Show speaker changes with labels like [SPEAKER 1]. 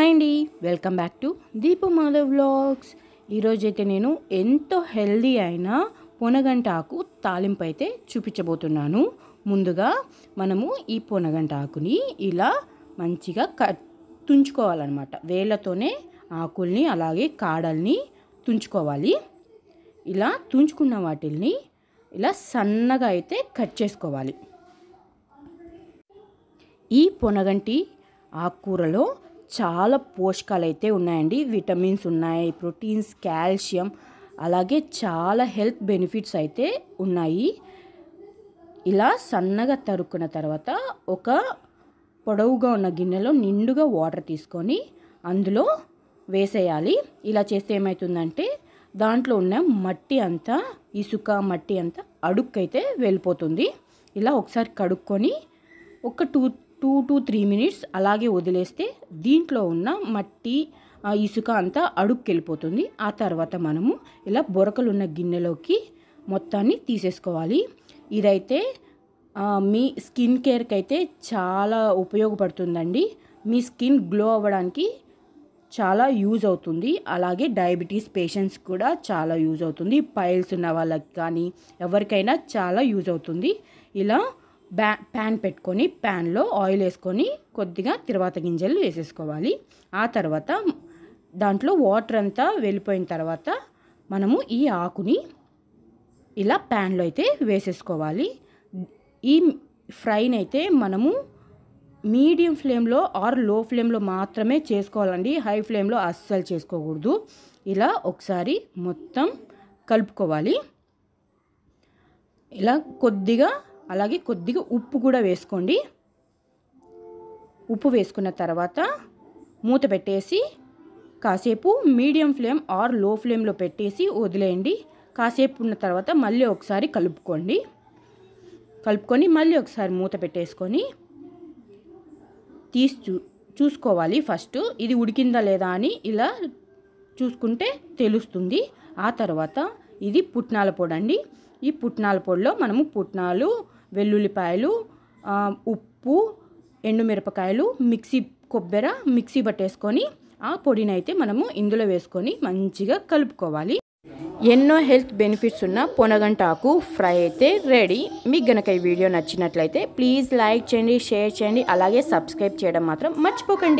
[SPEAKER 1] hi అండి welcome back to Deepa Madhav vlogs ఈరోజైతే నేను ఎంతో హెల్దీ అయిన పొనగంట ఆకు తాలింపు అయితే చూపించబోతున్నాను ముందుగా మనము ఈ పొనగంట ఆకుని ఇలా మంచిగా కట్ తుంచుకోవాలన్నమాట వేళ్ళతోనే ఆకుల్ని అలాగే కాడల్ని తుంచుకోవాలి ఇలా తుంచుకున్న వాటిల్ని ఇలా సన్నగా అయితే కట్ చేసుకోవాలి ఈ పొనగంటి ఆకుకూరలో చాలా పోషకాలు అయితే ఉన్నాయండి విటమిన్స్ ఉన్నాయి ప్రోటీన్స్ కాల్షియం అలాగే చాలా హెల్త్ బెనిఫిట్స్ అయితే ఉన్నాయి ఇలా సన్నగా తరుక్కున్న తర్వాత ఒక పొడవుగా ఉన్న గిన్నెలో నిండుగా వాటర్ తీసుకొని అందులో వేసేయాలి ఇలా చేస్తే ఏమవుతుందంటే దాంట్లో ఉన్న మట్టి అంతా ఇసుక మట్టి అంతా అడుక్కైతే వెళ్ళిపోతుంది ఇలా ఒకసారి కడుక్కొని ఒక two two to three minutes అలాగే వదిలేస్తే దీంట్లో ఉన్న మట్టి ఇసుక అంతా వెళ్ళిపోతుంది ఆ తర్వాత మనము ఇలా బొరకలున్న గిన్నెలోకి మొత్తాన్ని తీసేసుకోవాలి ఇదైతే మీ స్కిన్ కేర్కి అయితే చాలా ఉపయోగపడుతుందండి మీ స్కిన్ గ్లో అవ్వడానికి చాలా యూజ్ అవుతుంది అలాగే డయాబెటీస్ పేషెంట్స్ కూడా చాలా యూజ్ అవుతుంది పైల్స్ ఉన్న వాళ్ళకి కానీ ఎవరికైనా చాలా యూజ్ అవుతుంది ఇలా బ్యా ప్యాన్ పెట్టుకొని ప్యాన్లో ఆయిల్ వేసుకొని కొద్దిగా తిరువాత గింజలు వేసేసుకోవాలి ఆ తర్వాత దాంట్లో వాటర్ అంతా వెళ్ళిపోయిన తర్వాత మనము ఈ ఆకుని ఇలా ప్యాన్లో అయితే వేసేసుకోవాలి ఈ ఫ్రైని అయితే మనము మీడియం ఫ్లేమ్లో ఆర్ లో ఫ్లేమ్లో మాత్రమే చేసుకోవాలండి హై ఫ్లేమ్లో అస్సలు చేసుకోకూడదు ఇలా ఒకసారి మొత్తం కలుపుకోవాలి ఇలా కొద్దిగా అలాగే కొద్దిగా ఉప్పు కూడా వేసుకోండి ఉప్పు వేసుకున్న తర్వాత మూత పెట్టేసి కాసేపు మీడియం ఫ్లేమ్ ఆర్ లో ఫ్లేమ్లో పెట్టేసి వదిలేయండి కాసేపు ఉన్న తర్వాత మళ్ళీ ఒకసారి కలుపుకోండి కలుపుకొని మళ్ళీ ఒకసారి మూత పెట్టేసుకొని తీసి చూ చూసుకోవాలి ఫస్ట్ ఇది ఉడికిందా లేదా అని ఇలా చూసుకుంటే తెలుస్తుంది ఆ తర్వాత ఇది పుట్నాల పొడి అండి ఈ పుట్నాల పొడిలో మనము పుట్నాలు వెల్లుల్లిపాయలు ఉప్పు ఎండుమిరపకాయలు మిక్సీ కొబ్బెర మిక్సీ పట్టేసుకొని ఆ పొడిని అయితే మనము ఇందులో వేసుకొని మంచిగా కలుపుకోవాలి ఎన్నో హెల్త్ బెనిఫిట్స్ ఉన్న పొనగంటాకు ఫ్రై అయితే రెడీ మీకు గనక ఈ వీడియో నచ్చినట్లయితే ప్లీజ్ లైక్ చేయండి షేర్ చేయండి అలాగే సబ్స్క్రైబ్ చేయడం మాత్రం మర్చిపోకండి